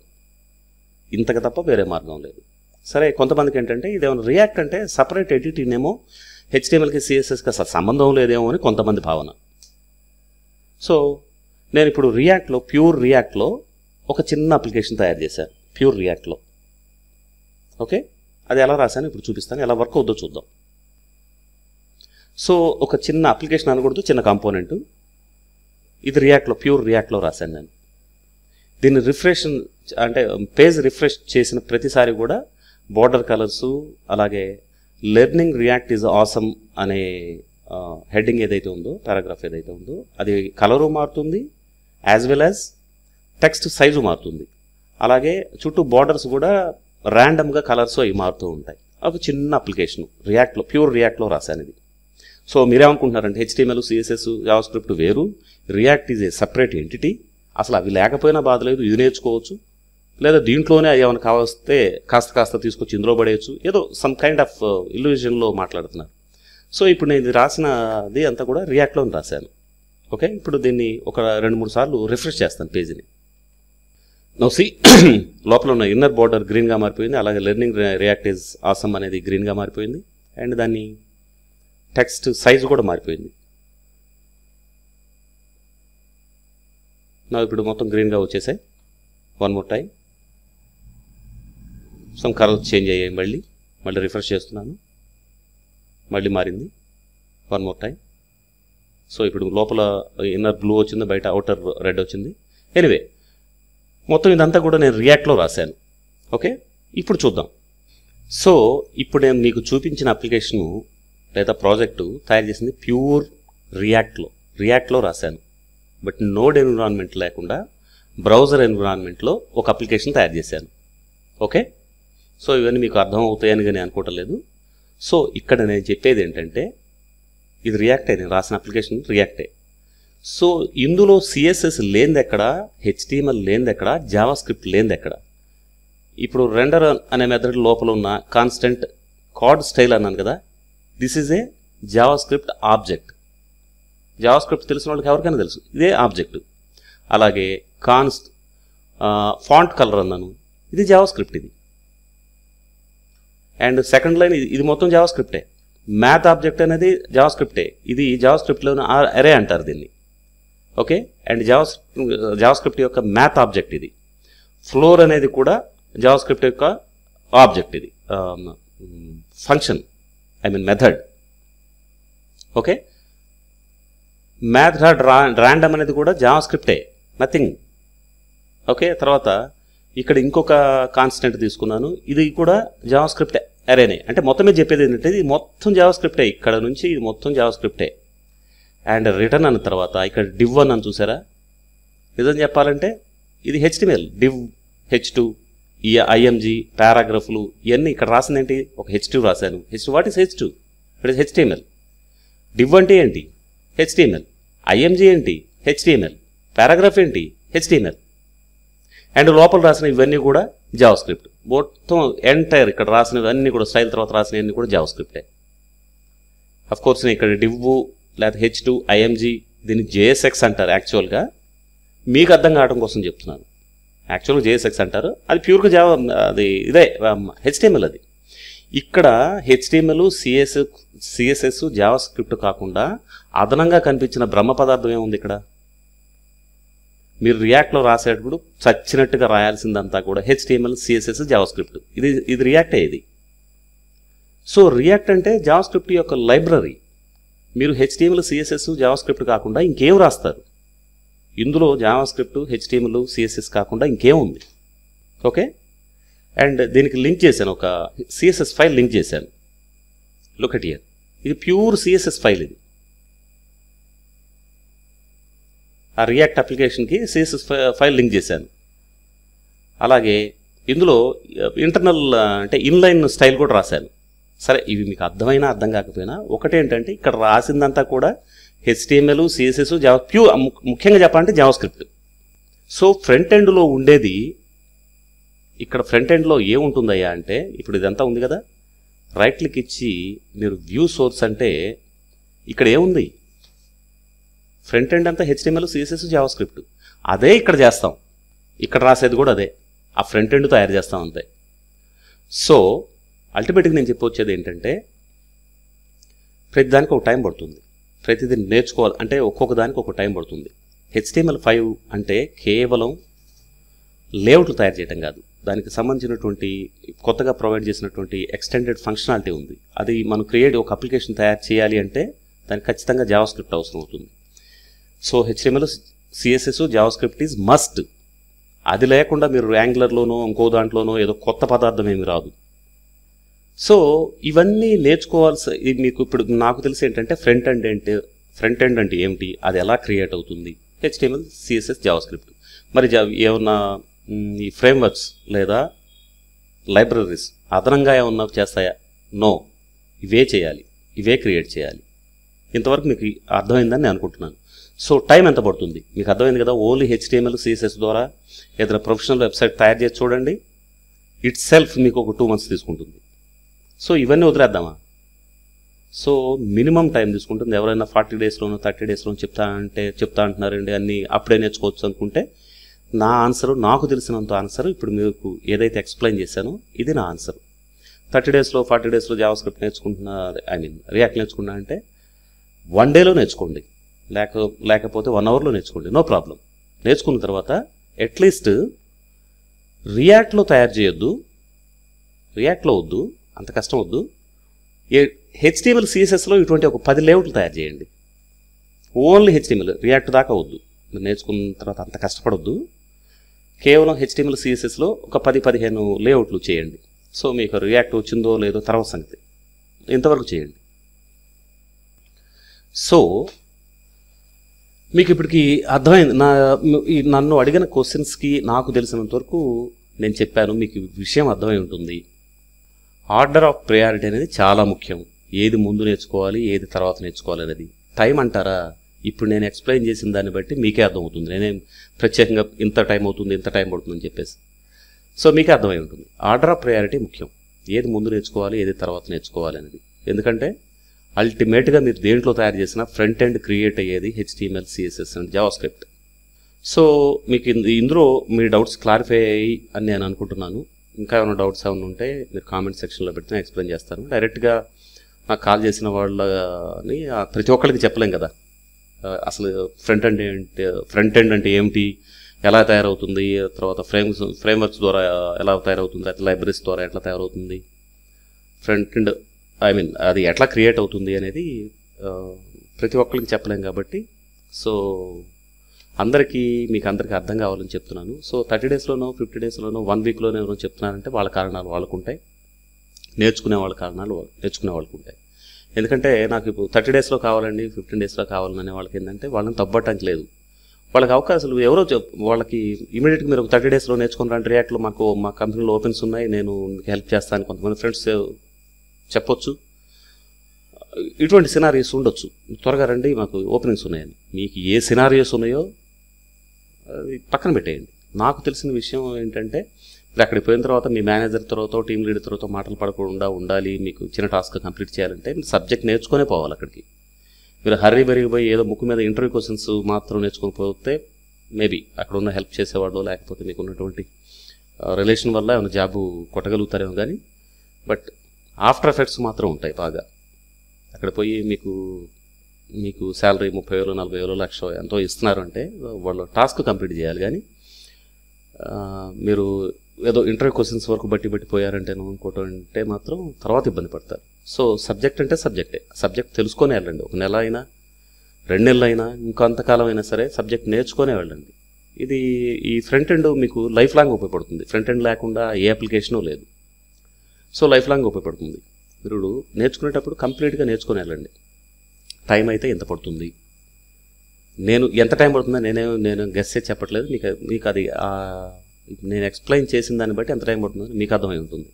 ఇంతకు తప్ప వేరే మార్గం లేదు సరే కొంతమందికి ఏంటంటే ఏమైనా రియాక్ట్ అంటే సపరేట్ ఎడిటింగ్ ఏమో హెచ్డిఎంఎల్కి సిఎస్ఎస్కి అసలు సంబంధం లేదేమో అని కొంతమంది భావన సో నేను ఇప్పుడు రియాక్ట్లో ప్యూర్ రియాక్ట్లో ఒక చిన్న అప్లికేషన్ తయారు చేశాను ప్యూర్ రియాక్ట్లో ఓకే అది ఎలా రాశాను ఇప్పుడు చూపిస్తాను ఎలా వర్క్ అవుద్దో చూద్దాం సో ఒక చిన్న అప్లికేషన్ అనకూడదు చిన్న కాంపోనెంట్ ఇది రియాక్ట్లో ప్యూర్ రియాక్ట్లో రాశాను నేను దీన్ని రిఫ్రెష్ అంటే పేజ్ రిఫ్రెష్ చేసిన ప్రతిసారి కూడా బార్డర్ కలర్స్ అలాగే లెర్నింగ్ రియాక్ట్ ఈజ్ ఆసమ్ అనే హెడ్డింగ్ ఏదైతే ఉందో పారాగ్రాఫ్ ఏదైతే ఉందో అది కలరు మారుతుంది as well as text size మారుతుంది అలాగే చుట్టూ బార్డర్స్ కూడా ర్యాండమ్గా కలర్స్ అవి మారుతూ ఉంటాయి ఒక చిన్న అప్లికేషన్ రియాక్ట్లో ప్యూర్ రియాక్ట్లో రాశాను ఇది సో మీరేమనుకుంటున్నారంటే హెచ్టిఎంఎల్ సిఎస్ఎస్ స్క్రిప్ట్ వేరు React is a separate entity అసలు అవి లేకపోయినా బాధ లేదు ఇది నేర్చుకోవచ్చు లేదా దీంట్లోనే అవి ఏమైనా కావస్తే కాస్త కాస్త తీసుకొచ్చి ఇందులో పడేయచ్చు ఏదో సమ్ కైండ్ ఆఫ్ ఇల్యూజన్లో మాట్లాడుతున్నారు సో ఇప్పుడు నేను ఇది రాసినది అంతా కూడా రియాక్ట్లో రాశాను ఓకే ఇప్పుడు దీన్ని ఒక రెండు మూడు సార్లు రిఫ్రెష్ చేస్తాను పేజీని సి <coughs> లోపల ఉన్న ఇన్నర్ బార్డర్ గ్రీన్గా మారిపోయింది అలాగే లెర్నింగ్ రియాక్ట్ ఈజ్ ఆసమ్ అనేది గ్రీన్గా మారిపోయింది అండ్ దాన్ని టెక్స్ట్ సైజు కూడా మారిపోయింది నాకు ఇప్పుడు మొత్తం గ్రీన్గా వచ్చేసాయి one more time some colour change అయ్యాయి మళ్ళీ మళ్ళీ రిఫ్రెష్ చేస్తున్నాను మళ్ళీ మారింది వన్ మోర్ టైం సో ఇప్పుడు లోపల ఇన్నర్ బ్లూ వచ్చింది బయట అవుటర్ రెడ్ వచ్చింది ఎనివే మొత్తం ఇదంతా కూడా నేను రియాక్ట్లో రాశాను ఓకే ఇప్పుడు చూద్దాం సో ఇప్పుడు నేను మీకు చూపించిన అప్లికేషను లేదా ప్రాజెక్టు తయారు చేసింది ప్యూర్ రియాక్ట్లో రియాక్ట్లో రాశాను బట్ నోడ్ ఎన్విరాన్మెంట్ లేకుండా బ్రౌజర్ ఎన్విరాన్మెంట్లో ఒక అప్లికేషన్ తయారు చేశాను ఓకే సో ఇవన్నీ మీకు అర్థం అవుతాయని కానీ లేదు సో ఇక్కడ నేను చెప్పేది ఏంటంటే ఇది రియాక్టే నేను రాసిన అప్లికేషన్ రియాక్టే సో ఇందులో సిఎస్ఎస్ లేనిది ఎక్కడ హెచ్టిఎంఎల్ లేనిది ఎక్కడ జావా స్క్రిప్ట్ లేనిది ఎక్కడ ఇప్పుడు రెండర్ అనే మెథడ్ లోపల ఉన్న కాన్స్టెంట్ కార్డ్ స్టైల్ అన్నాను కదా this is a JavaScript object JavaScript తెలిసిన వాళ్ళకి ఎవరికైనా తెలుసు ఇదే ఆబ్జెక్ట్ అలాగే కాన్స్ ఫాంట్ కలర్ అన్నాను ఇది జావాస్క్రిప్ట్ ఇది అండ్ సెకండ్ లైన్ ఇది మొత్తం జావాస్క్రిప్టే మ్యాథ్ ఆబ్జెక్ట్ అనేది జావాస్క్రిప్టే ఇది జావాస్క్రిప్ట్లోని అరే అంటారు దీన్ని ఓకే అండ్ జావాస్ జావాస్క్రిప్ట్ యొక్క మ్యాథ్ ఆబ్జెక్ట్ ఇది ఫ్లోర్ అనేది కూడా జావాస్క్రిప్ట్ యొక్క ఆబ్జెక్ట్ ఇది function um, I mean method okay method random అనేది కూడా జావా స్క్రిప్టే నథింగ్ ఓకే తర్వాత ఇక్కడ ఇంకొక కాన్స్టెంట్ తీసుకున్నాను ఇది కూడా జావా స్క్రిప్ట్ అరేనే అంటే మొత్తమే చెప్పేది ఏంటంటే ఇది మొత్తం జావా స్క్రిప్టే ఇక్కడ నుంచి ఇది మొత్తం జావా స్క్రిప్టే అండ్ రిటర్న్ అన్న తర్వాత ఇక్కడ డివ్ వన్ అని చూసారా నిజం చెప్పాలంటే ఇది హెచ్టిమేల్ డివ్ హెచ్ టూ ఈ ఐఎంజి పారాగ్రఫ్లు ఇవన్నీ ఇక్కడ రాసింది ఏంటి ఒక హెచ్ టూ రాశాను H two what is H two it is HTML div అంటే ఏంటి హెచ్టిఎంఎల్ ఐఎంజీ ఏంటి హెచ్టిఎంఎల్ పారాగ్రాఫ్ ఏంటి హెచ్టిఎంఎల్ అండ్ లోపల రాసిన ఇవన్నీ కూడా జావా స్క్రిప్ట్ మొత్తం ఎంటైర్ ఇక్కడ రాసినవన్నీ కూడా స్టైల్ తర్వాత రాసినవన్నీ కూడా జావా స్క్రిప్టే అఫ్ కోర్స్ నేను ఇక్కడ డివ్ లేకపోతే హెచ్ టూ ఐఎంజీ దీన్ని జేఎస్ఎక్స్ అంటారు యాక్చువల్గా మీకు అర్థం కావడం కోసం చెప్తున్నాను యాక్చువల్గా జేఎస్ఎక్స్ అంటారు అది ప్యూర్గా జావా అది ఇదే హెచ్టిఎంఎల్ um, అది ఇక్కడ HTML CS CSS JavaScript కాకుండా అదనంగా కనిపించిన బ్రహ్మ పదార్థం ఏముంది ఇక్కడ మీరు రియాక్ట్లో రాసేటప్పుడు చచ్చినట్టుగా రాయాల్సిందంతా కూడా హెచ్టిఎంఎల్ సిఎస్ఎస్ జావా స్క్రిప్ట్ ఇది ఇది రియాక్ట్ అయ్యేది సో రియాక్ట్ అంటే జావా స్క్రిప్ట్ యొక్క లైబ్రరీ మీరు హెచ్టిఎంఎల్ సిఎస్ఎస్ జావా స్క్రిప్ట్ కాకుండా ఇంకేం రాస్తారు ఇందులో జామా స్క్రిప్ట్ హెచ్టిఎంఎల్ సిఎస్ఎస్ కాకుండా ఇంకేముంది ఓకే అండ్ దీనికి లింక్ చేశాను ఒక సిఎస్ఎస్ ఫైల్ లింక్ చేశాను లుకట్ ఇయర్ ఇది ప్యూర్ సిఎస్ఎస్ ఫైల్ ఇది ఆ రియాక్ట్ అప్లికేషన్కి సిఎస్ఎస్ ఫైల్ లింక్ చేశాను అలాగే ఇందులో uh, ఇంటర్నల్ uh, అంటే ఇన్లైన్ స్టైల్ కూడా రాశాను సరే ఇవి మీకు అర్థమైనా అర్థం కాకపోయినా ఒకటేంటంటే ఇక్కడ రాసిందంతా కూడా హెచ్టిఎంఎల్ సిఎస్ఎస్ జా ప్యూ ముఖ్యంగా చెప్పాలంటే స్క్రిప్ట్ సో ఫ్రంట్ ఎండ్లో ఉండేది ఇక్కడ ఫ్రంట్ ఎండ్లో ఏముంటుందయ్యా అంటే ఇప్పుడు ఇదంతా ఉంది కదా రైట్ క్లిక్ ఇచ్చి మీరు వ్యూ సోర్స్ అంటే ఇక్కడ ఏముంది ఫ్రంట్ ఎండ్ అంతా హెచ్డిఎంఎల్ సిఎస్ఎస్ స్క్రిప్ట్ అదే ఇక్కడ చేస్తాం ఇక్కడ రాసేది కూడా అదే ఆ ఫ్రంట్ ఎండ్ తయారు చేస్తాం అంతే సో అల్టిమేట్గా నేను చెప్పొచ్చేది ఏంటంటే ప్రతిదానికి ఒక టైం పడుతుంది ప్రతిదీ నేర్చుకోవాలి అంటే ఒక్కొక్క దానికి ఒక టైం పడుతుంది హెచ్టిఎంఎల్ ఫైవ్ అంటే కేవలం లేఅవుట్లు తయారు చేయడం కాదు దానికి సంబంధించినటువంటి కొత్తగా ప్రొవైడ్ చేసినటువంటి ఎక్స్టెండెడ్ ఫంక్షనాలిటీ ఉంది అది మనం క్రియేట్ ఒక అప్లికేషన్ తయారు చేయాలి అంటే దానికి ఖచ్చితంగా జావాస్క్రిప్ట్ అవసరం అవుతుంది so HTML CSS JavaScript is must అది లేకుండా మీరు యాంగులర్లోనో ఇంకో దాంట్లోనో ఏదో కొత్త పదార్థం ఏమి రాదు సో ఇవన్నీ నేర్చుకోవాల్సి మీకు ఇప్పుడు నాకు తెలిసి ఏంటంటే ఫ్రంట్ ఎండ్ ఏంటి ఫ్రంట్ ఎండ్ అంటే ఏమిటి అది ఎలా క్రియేట్ అవుతుంది హెచ్టిఎంఎల్ సిఎస్ఎస్ జావాస్క్రిప్ట్ మరి ఏమన్నా ఈ ఫ్రేమ్వర్క్స్ లేదా లైబ్రరీస్ అదనంగా ఏమన్నా చేస్తాయా నో ఇవే చేయాలి ఇవే క్రియేట్ చేయాలి ఇంతవరకు మీకు అర్థమైందని నేను అనుకుంటున్నాను సో టైం ఎంత పడుతుంది మీకు అర్థమైంది కదా ఓన్లీ హెచ్టిఎంఎల్ సిఎస్ఎస్ ద్వారా ఏదైనా ప్రొఫెషనల్ వెబ్సైట్ తయారు చేసి చూడండి ఇట్ సెల్ఫ్ మీకు ఒక టూ మంత్స్ తీసుకుంటుంది సో ఇవన్నీ వదిలేద్దామా సో మినిమం టైం తీసుకుంటుంది ఎవరైనా ఫార్టీ డేస్లోనో థర్టీ డేస్లోనో చెప్తా అంటే చెప్తా అంటున్నారండి అన్ని అప్పుడే నేర్చుకోవచ్చు అనుకుంటే నా ఆన్సర్ నాకు తెలిసినంత ఆన్సర్ ఇప్పుడు మీకు ఏదైతే ఎక్స్ప్లెయిన్ చేశానో ఇది నా ఆన్సర్ థర్టీ డేస్లో ఫార్టీ డేస్లో జావా స్క్రిప్ట్ నేర్చుకుంటున్నా ఐ మీన్ రియాక్ట్ నేర్చుకున్నా అంటే వన్ డేలో నేర్చుకోండి లేక లేకపోతే వన్ అవర్లో నేర్చుకోండి నో ప్రాబ్లం నేర్చుకున్న తర్వాత అట్లీస్ట్ రియాక్ట్లో తయారు చేయొద్దు రియాక్ట్లో వద్దు అంత కష్టం వద్దు ఏ హెచ్టిఎంఎల్ సిఎస్ఎస్లో ఇటువంటి ఒక పది లేఅవుట్లు తయారు చేయండి ఓన్లీ హెచ్టిఎంఎల్ రియాక్ట్ దాకా వద్దు మీరు నేర్చుకున్న తర్వాత అంత కష్టపడొద్దు కేవలం హెచ్టిఎంఎల్ సిఎస్ఎస్లో ఒక పది పదిహేను లేఅవుట్లు చేయండి సో మీకు రియాక్ట్ వచ్చిందో లేదో తర్వాత సంగతి ఇంతవరకు చేయండి సో మీకు ఇప్పటికి అర్థమైంది నా నన్ను అడిగిన క్వశ్చన్స్కి నాకు తెలిసినంత వరకు నేను చెప్పాను మీకు విషయం అర్థమై ఉంటుంది ఆర్డర్ ఆఫ్ ప్రయారిటీ అనేది చాలా ముఖ్యం ఏది ముందు నేర్చుకోవాలి ఏది తర్వాత నేర్చుకోవాలి అనేది టైం అంటారా ఇప్పుడు నేను ఎక్స్ప్లెయిన్ చేసిన దాన్ని బట్టి మీకే అర్థమవుతుంది నేనే ప్రత్యేకంగా ఇంత టైం అవుతుంది ఇంత టైం అని చెప్పేసి సో మీకే అర్థమై ఉంటుంది ఆర్డర్ ఆఫ్ ప్రయారిటీ ముఖ్యం ఏది ముందు నేర్చుకోవాలి ఏది తర్వాత నేర్చుకోవాలి అనేది ఎందుకంటే అల్టిమేట్గా మీరు దేంట్లో తయారు చేసిన ఫ్రంట్ ఎండ్ క్రియేట్ అయ్యేది HTML CSS and JavaScript script so మీకు ఇందులో మీ డౌట్స్ క్లారిఫై అయ్యి అని నేను అనుకుంటున్నాను ఇంకా ఏమైనా డౌట్స్ ఏమైనా ఉంటే మీరు కామెంట్ సెక్షన్లో పెడితే ఎక్స్ప్లెయిన్ చేస్తాను డైరెక్ట్గా నాకు కాల్ చేసిన వాళ్ళని ప్రతి ఒక్కరికి చెప్పలేం కదా అసలు ఫ్రంట్ ఎండ్ ఏంటి ఫ్రంట్ ఎండ్ అంటే ఏమిటి ఎలా తయారవుతుంది తర్వాత ఫ్రేమ్స్ ఫ్రేమ్వర్క్స్ ద్వారా ఎలా తయారవుతుంది అట్లా లైబ్రరీస్ ద్వారా ఎట్లా తయారవుతుంది ఫ్రంట్ ఎండ్ ఐ మీన్ అది ఎట్లా క్రియేట్ అవుతుంది అనేది ప్రతి ఒక్కరికి చెప్పలేం కాబట్టి సో అందరికీ మీకు అందరికీ అర్థం కావాలని చెప్తున్నాను సో థర్టీ డేస్లోనో ఫిఫ్టీ డేస్లోనో వన్ వీక్లోనే ఎవరైనా చెప్తున్నారంటే వాళ్ళ కారణాలు వాళ్ళకు ఉంటాయి నేర్చుకునే వాళ్ళ కారణాలు నేర్చుకునే వాళ్ళకు ఉంటాయి ఎందుకంటే నాకు ఇప్పుడు థర్టీ డేస్లో కావాలండి ఫిఫ్టీన్ డేస్లో కావాలని వాళ్ళకి ఏంటంటే వాళ్ళని తప్పట్టడానికి లేదు వాళ్ళకి అవకాశాలు ఎవరో వాళ్ళకి ఇమీడియట్గా మీరు థర్టీ డేస్లో నేర్చుకుని రండి రియాక్ట్లో మాకు మా కంపెనీలో ఓపెన్స్ ఉన్నాయి నేను మీకు హెల్ప్ చేస్తాను కొంతమంది ఫ్రెండ్స్ చెప్పొచ్చు ఇటువంటి సినారియస్ ఉండొచ్చు త్వరగా రండి మాకు ఓపెనింగ్స్ ఉన్నాయని మీకు ఏ సినారియోస్ ఉన్నాయో పక్కన పెట్టేయండి నాకు తెలిసిన విషయం ఏంటంటే ఇప్పుడు అక్కడికి పోయిన తర్వాత మీ మేనేజర్ తర్వాత టీం లీడర్ తర్వాత మాటలు పడకుండా ఉండాలి మీకు ఇచ్చిన టాస్క్ కంప్లీట్ చేయాలంటే మీరు సబ్జెక్ట్ నేర్చుకునే పోవాలి అక్కడికి మీరు హర్రీ పోయి ఏదో ముక్కు మీద ఇంటర్వ్యూ క్వశ్చన్స్ మాత్రం నేర్చుకుని పోతే మేబీ అక్కడ ఉన్న హెల్ప్ చేసేవాళ్ళు లేకపోతే మీకు ఉన్నటువంటి రిలేషన్ వల్ల ఏమైనా జాబు కొట్టగలుగుతారేమో కానీ బట్ ఆఫ్టర్ ఎఫెక్ట్స్ మాత్రం ఉంటాయి బాగా అక్కడ పోయి మీకు మీకు శాలరీ ముప్పై వేలు నలభై వేలు లక్ష ఎంతో ఇస్తున్నారు అంటే వాళ్ళు టాస్క్ కంప్లీట్ చేయాలి కానీ మీరు ఏదో ఇంటర్వ్యూ క్వశ్చన్స్ వరకు బట్టి బట్టి పోయారంటే అంటే మాత్రం తర్వాత ఇబ్బంది పడతారు సో సబ్జెక్ట్ అంటే సబ్జెక్టే సబ్జెక్ట్ తెలుసుకొని వెళ్ళండి ఒక నెల అయినా రెండు నెలలు అయినా ఇంకొంతకాలం అయినా సరే సబ్జెక్ట్ నేర్చుకునే వెళ్ళండి ఇది ఈ ఫ్రంట్ ఎండ్ మీకు లైఫ్ లాంగ్ ఉపయోగపడుతుంది ఫ్రంట్ ఎండ్ లేకుండా ఏ అప్లికేషను లేదు సో లైఫ్ లాంగ్ ఉపయోగపడుతుంది మీరు నేర్చుకునేటప్పుడు కంప్లీట్గా నేర్చుకుని వెళ్ళండి టైం అయితే ఎంత పడుతుంది నేను ఎంత టైం పడుతుందో నేనే నేను గెస్సే చెప్పట్లేదు మీకు మీకు అది నేను ఎక్స్ప్లెయిన్ చేసిన దాన్ని బట్టి ఎంత టైం పడుతుందో మీకు అర్థమై ఉంటుంది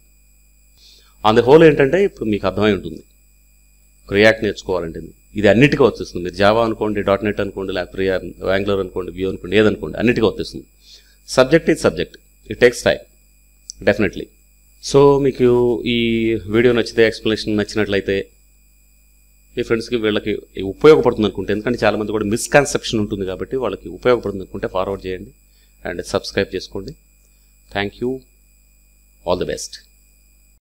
ఆన్ హోల్ ఏంటంటే ఇప్పుడు మీకు అర్థమై ఉంటుంది రియాక్ట్ నేర్చుకోవాలంటే ఇది అన్నిటికీ వచ్చేస్తుంది మీరు జావా అనుకోండి డాట్ నెట్ అనుకోండి లేకపోతే బ్యాంగ్లూర్ అనుకోండి వ్యూ అనుకోండి ఏదనుకోండి అన్నిటికీ వచ్చేస్తుంది సబ్జెక్ట్ ఇది subject it takes time definitely so మీకు ఈ వీడియో నచ్చితే ఎక్స్ప్లెనేషన్ నచ్చినట్లయితే మీ ఫ్రెండ్స్కి వీళ్ళకి ఉపయోగపడుతుంది అనుకుంటే ఎందుకంటే చాలామంది కూడా మిస్కన్సెప్షన్ ఉంటుంది కాబట్టి వాళ్ళకి ఉపయోగపడుతుంది అనుకుంటే ఫార్వర్డ్ చేయండి అండ్ సబ్స్క్రైబ్ చేసుకోండి thank you all the best